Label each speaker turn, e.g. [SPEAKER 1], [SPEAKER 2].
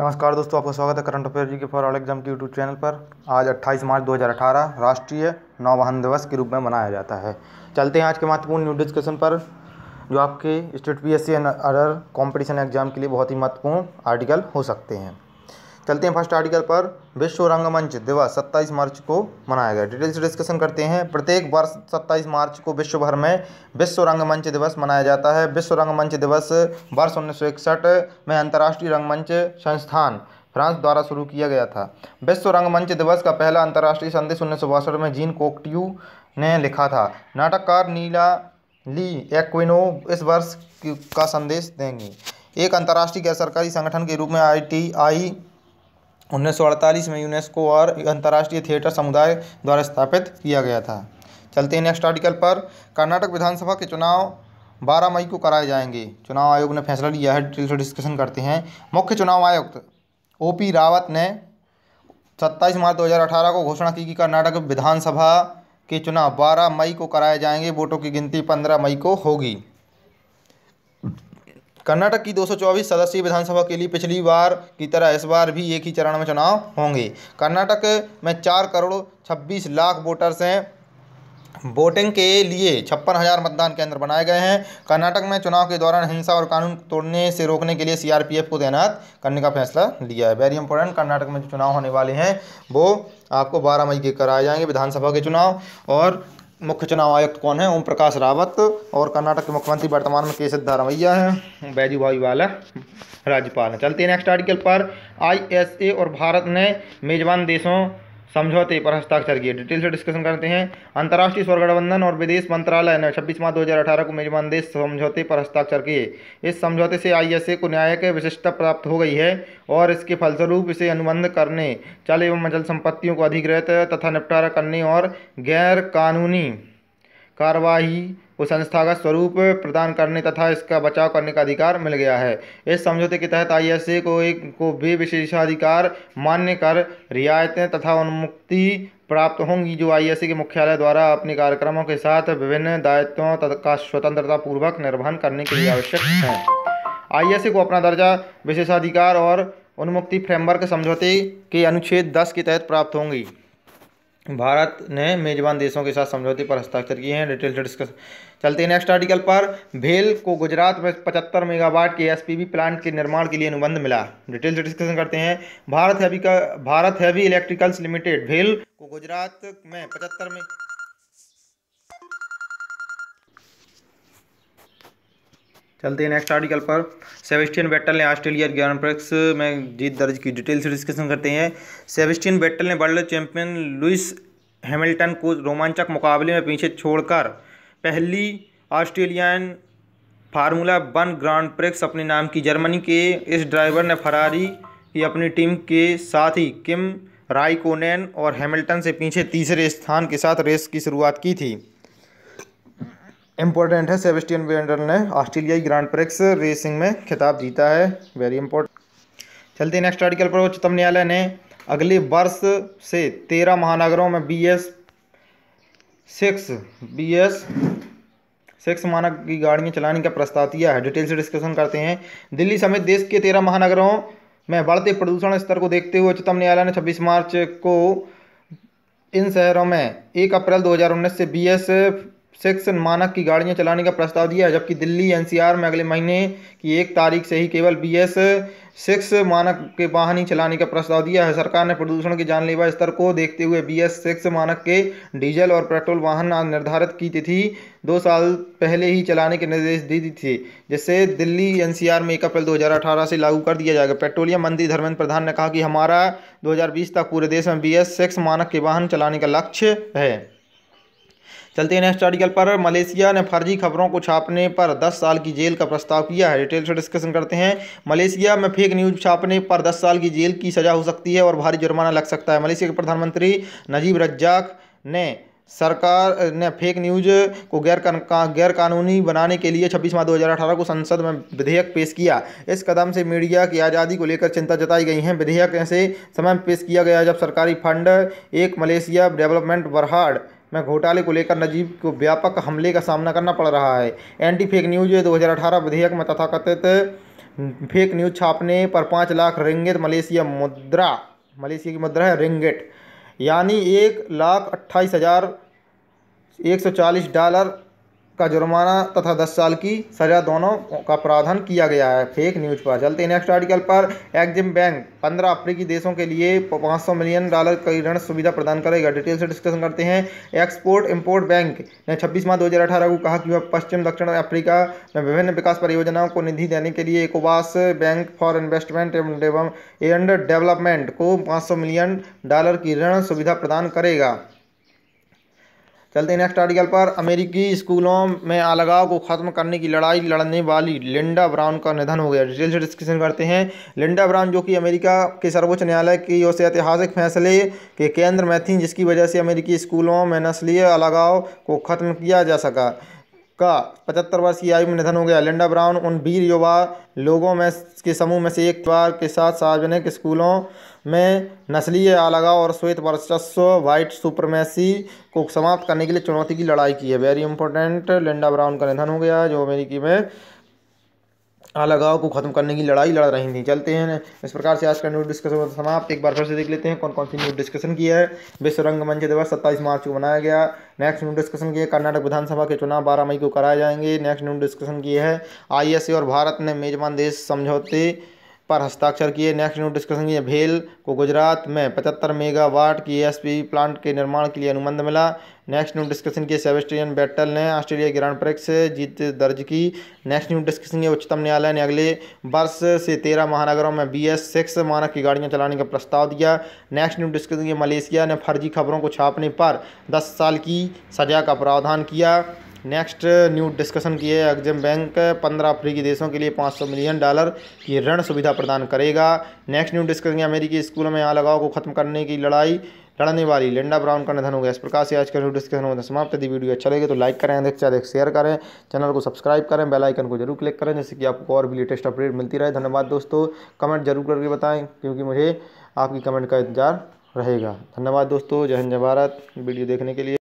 [SPEAKER 1] नमस्कार दोस्तों आपका स्वागत है current affair G K for all exam के यूट्यूब चैनल पर आज 28 मार्च 2018 राष्ट्रीय नौवाहन दिवस के रूप में मनाया जाता है चलते हैं आज के महत्वपूर्ण न्यूज डिस्कशन पर जो आपके state P S C and other competition exam के लिए बहुत ही महत्वपूर्ण आर्टिकल हो सकते हैं चलते हैं फर्स्ट आर्टिकल पर विश्व रंगमंच दिवस 27 मार्च को मनाया गया डिटेल्स डिस्कशन करते हैं प्रत्येक वर्ष 27 मार्च को विश्व भर में विश्व रंगमंच दिवस मनाया जाता है विश्व रंगमंच दिवस वर्ष उन्नीस में अंतर्राष्ट्रीय रंगमंच संस्थान फ्रांस द्वारा शुरू किया गया था विश्व रंगमंच दिवस का पहला अंतर्राष्ट्रीय संदेश उन्नीस में जीन कोकट्यू ने लिखा था नाटककार नीला ली एक्विनो इस वर्ष का संदेश देंगे एक अंतर्राष्ट्रीय गैर सरकारी संगठन के रूप में आई टी आई 1948 में यूनेस्को और अंतर्राष्ट्रीय थिएटर समुदाय द्वारा स्थापित किया गया था चलते हैं नेक्स्ट आर्टिकल पर कर्नाटक विधानसभा के चुनाव बारह मई को कराए जाएंगे चुनाव आयोग ने फैसला लिया है डिटेल से डिस्कशन करते हैं मुख्य चुनाव आयुक्त ओ पी रावत ने 27 मार्च 2018 को घोषणा की कि कर्नाटक विधानसभा के चुनाव बारह मई को कराए जाएंगे वोटों की गिनती पंद्रह मई को होगी कर्नाटक की 224 सदस्यीय विधानसभा के लिए पिछली बार की तरह इस बार भी एक ही चरण में चुनाव होंगे कर्नाटक में चार करोड़ छब्बीस लाख वोटर्स हैं वोटिंग के लिए छप्पन हज़ार मतदान केंद्र बनाए गए हैं कर्नाटक में चुनाव के दौरान हिंसा और कानून तोड़ने से रोकने के लिए सीआरपीएफ को तैनात करने का फैसला लिया है वेरी इंपॉर्टेंट कर्नाटक में जो चुनाव होने वाले हैं वो आपको 12 मई के कराए जाएंगे विधानसभा के चुनाव और मुख्य चुनाव आयुक्त कौन है ओम प्रकाश रावत और कर्नाटक के मुख्यमंत्री वर्तमान में के सिद्धारमैया हैं बैजू भाई वाला राज्यपाल हैं चलते हैं नेक्स्ट आर्टिकल पर आईएसए और भारत ने मेजबान देशों समझौते पर हस्ताक्षर किए डिटेल से डिस्कशन करते हैं अंतर्राष्ट्रीय स्वर गठबंधन और विदेश मंत्रालय ने छब्बीस मार्च 2018 को मेजबान देश समझौते पर हस्ताक्षर किए इस समझौते से आईएसए को न्यायिक विशिष्टता प्राप्त हो गई है और इसके फलस्वरूप इसे अनुबंध करने चल एवं अचल संपत्तियों को अधिग्रहित तथा निपटारा करने और गैर कानूनी कार्यवाही को संस्थागत स्वरूप प्रदान करने तथा इसका बचाव करने का अधिकार मिल गया है इस समझौते के तहत आईएसए को एक को भी विशेषाधिकार मान्य कर रियायतें तथा उन्मुक्ति प्राप्त होंगी जो आईएसए के मुख्यालय द्वारा अपने कार्यक्रमों के साथ विभिन्न दायित्वों का स्वतंत्रता पूर्वक निर्वहन करने के लिए आवश्यक है आईएसए को अपना दर्जा विशेषाधिकार और उन्मुक्ति फ्रेमवर्क समझौते के अनुच्छेद दस के तहत प्राप्त होंगी भारत ने मेजबान देशों के साथ समझौते पर हस्ताक्षर किए हैं डिटेल से डिस्कस चलते हैं नेक्स्ट आर्टिकल पर भेल को गुजरात में 75 मेगावाट के एसपीबी प्लांट के निर्माण के लिए अनुबंध मिला डिटेल से डिस्कशन करते हैं भारत हैवी का भारत हैवी इलेक्ट्रिकल्स लिमिटेड भेल को गुजरात में पचहत्तर में चलते हैं नेक्स्ट आर्टिकल पर सेबेस्टियन बेटल ने ऑस्ट्रेलिया ज्ञान प्रेक्स में जीत दर्ज की डिटेल से डिस्कशन करते हैं सेबेस्टियन बेटल ने वर्ल्ड चैंपियन लुइस हैमिल्टन को रोमांचक मुकाबले में पीछे छोड़कर पहली Australian formula one grand prix अपने नाम की जर्मनी के इस ड्राइवर ने फरारी की अपनी टीम के साथ ही किम राइकोनेन और हैमिल्टन से पीछे तीसरे स्थान के साथ रेस की शुरुआत की थी इम्पोर्टेंट है सेबेस्टियन वेंडर ने ऑस्ट्रेलियाई ग्रांड प्रिक्स रेसिंग में खिताब जीता है वेरी इंपॉर्टेंट चलते नेक्स्ट आर्टिकल पर उच्चतम न्यायालय ने अगले वर्ष से तेरह महानगरों में B S six B S six मानक की गाड़ियाँ चलाने का प्रस्ताव दिया है डिटेल से डिस्कशन करते हैं दिल्ली समेत देश के तेरह महानगरों में बढ़ते प्रदूषण स्तर को देखते हुए उच्चतम न्यायालय ने छब्बीस मार्च को इन शहरों में एक अप्रैल 2019 से बी एस सेक्शन मानक की गाड़ियां चलाने का प्रस्ताव दिया है जबकि दिल्ली एनसीआर में अगले महीने की एक तारीख से ही केवल बी एस सिक्स मानक के वाहन ही चलाने का प्रस्ताव दिया है सरकार ने प्रदूषण के जानलेवा स्तर को देखते हुए बी एस सिक्स मानक के डीजल और पेट्रोल वाहन निर्धारित की तिथि दो साल पहले ही चलाने के निर्देश दे थे जिससे दिल्ली एन में एक अप्रैल दो से लागू कर दिया जाएगा पेट्रोलियम मंत्री धर्मेंद्र प्रधान ने कहा कि हमारा दो तक पूरे देश में बी एस मानक के वाहन चलाने का लक्ष्य है चलते हैं नेक्स्ट आर्टिकल पर मलेशिया ने फर्जी खबरों को छापने पर 10 साल की जेल का प्रस्ताव किया है डिटेल से डिस्कशन करते हैं मलेशिया में फेक न्यूज छापने पर 10 साल की जेल की सजा हो सकती है और भारी जुर्माना लग सकता है मलेशिया के प्रधानमंत्री नजीब रज्जाक ने सरकार ने फेक न्यूज को गैर गैर कानूनी बनाने के लिए 26 माह 2018 को संसद में विधेयक पेश किया इस कदम से मीडिया की आज़ादी को लेकर चिंता जताई गई है विधेयक ऐसे समय पेश किया गया जब सरकारी फंड एक मलेशिया डेवलपमेंट बरहाड़ में घोटाले को लेकर नजीब को व्यापक हमले का सामना करना पड़ रहा है एंटी फेक न्यूज दो हज़ार विधेयक में तथाकथित फेक न्यूज छापने पर पाँच लाख रिंगित मलेशिया मुद्रा मलेशिया की मुद्रा है रिंगिट यानी एक लाख अट्ठाईस हज़ार एक सौ चालीस डॉलर का जुर्माना तथा 10 साल की सज़ा दोनों का प्रावधान किया गया है फेक न्यूज पर चलते नेक्स्ट आर्टिकल पर एक्जिम बैंक 15 अफ्रीकी देशों के लिए 500 मिलियन डॉलर की ऋण सुविधा प्रदान करेगा डिटेल से डिस्कशन करते हैं एक्सपोर्ट इम्पोर्ट बैंक ने 26 मार्च 2018 को कहा कि वह पश्चिम दक्षिण अफ्रीका में विभिन्न विकास परियोजनाओं को निधि देने के लिए इकोवास bank for investment and development को पाँच मिलियन डॉलर की ऋण सुविधा प्रदान करेगा चलते हैं नेक्स्ट आर्टिकल पर अमेरिकी स्कूलों में अलगाव को ख़त्म करने की लड़ाई लड़ने वाली लिंडा ब्राउन का निधन हो गया डिटेल से डिस्कशन करते हैं लिंडा ब्राउन जो कि अमेरिका के सर्वोच्च न्यायालय की ओर से ऐतिहासिक फैसले के केंद्र में थी जिसकी वजह से अमेरिकी स्कूलों में नस्लीय अलगाव को ख़त्म किया जा सका का पचहत्तर वर्ष की आयु में निधन हो गया लिंडा ब्राउन उन वीर युवा लोगों में के समूह में से एक बार के साथ सार्वजनिक स्कूलों में नस्लीय अलगाव और श्वेत वर्चस्व वाइट सुप्रमेसी को समाप्त करने के लिए चुनौती की लड़ाई की है वेरी इंपॉर्टेंट लिंडा ब्राउन का निधन हो गया जो अमेरिकी में अलगाव हाँ, को खत्म करने की लड़ाई लड़ रही थी चलते हैं इस प्रकार से आज का न्यूज डिस्कशन समाप्त एक बार फिर से देख लेते हैं कौन कौन सी न्यूज डिस्कशन की है विश्व रंग मंच दिवस सत्ताईस मार्च को मनाया गया नेक्स्ट न्यूज डिस्कशन की है कर्नाटक विधानसभा के चुनाव बारह मई को कराए जाएंगे नेक्स्ट न्यूज डिस्कशन की है आई और भारत ने मेजबान देश समझौते पर हस्ताक्षर किए नेक्स्ट न्यू डिस्कशन किए भेल को गुजरात में 75 मेगावाट की एस प्लांट के निर्माण के लिए अनुबंध मिला नेक्स्ट न्यू डिस्कशन किए सेबेस्टियन बैटल ने ऑस्ट्रेलिया ग्रैंड प्रिक्स जीत दर्ज की नेक्स्ट न्यू डिस्कशन किए उच्चतम न्यायालय ने अगले वर्ष से तेरह महानगरों में बी एस सिक्स मानक की गाड़ियाँ चलाने का प्रस्ताव दिया नेक्स्ट न्यू डिस्कशन किए मलेशिया ने फर्जी खबरों को छापने पर दस साल की सजा का प्रावधान किया नेक्स्ट न्यू डिस्कशन की है एग्जिम बैंक पंद्रह अफ्रीकी देशों के लिए पाँच सौ मिलियन डॉलर की ऋण सुविधा प्रदान करेगा नेक्स्ट न्यू डिस्कशन अमेरिकी स्कूलों में लगाव को खत्म करने की लड़ाई लड़ने वाली लिंडा ब्राउन का निधन हो गया इस प्रकार से आज का न्यू डिस्कशन होता समाप्त यदि वीडियो अच्छा लगे तो लाइक करें अधिक से अधिक शेयर करें चैनल को सब्सक्राइब करें बेल आइकन को जरूर क्लिक करें जिससे कि आपको और भी लेटेस्ट अपडेट मिलती रहे धन्यवाद दोस्तों कमेंट जरूर करके बताएं क्योंकि मुझे आपकी कमेंट का इंतजार रहेगा धन्यवाद दोस्तों जय हिंद जय भारत वीडियो देखने के लिए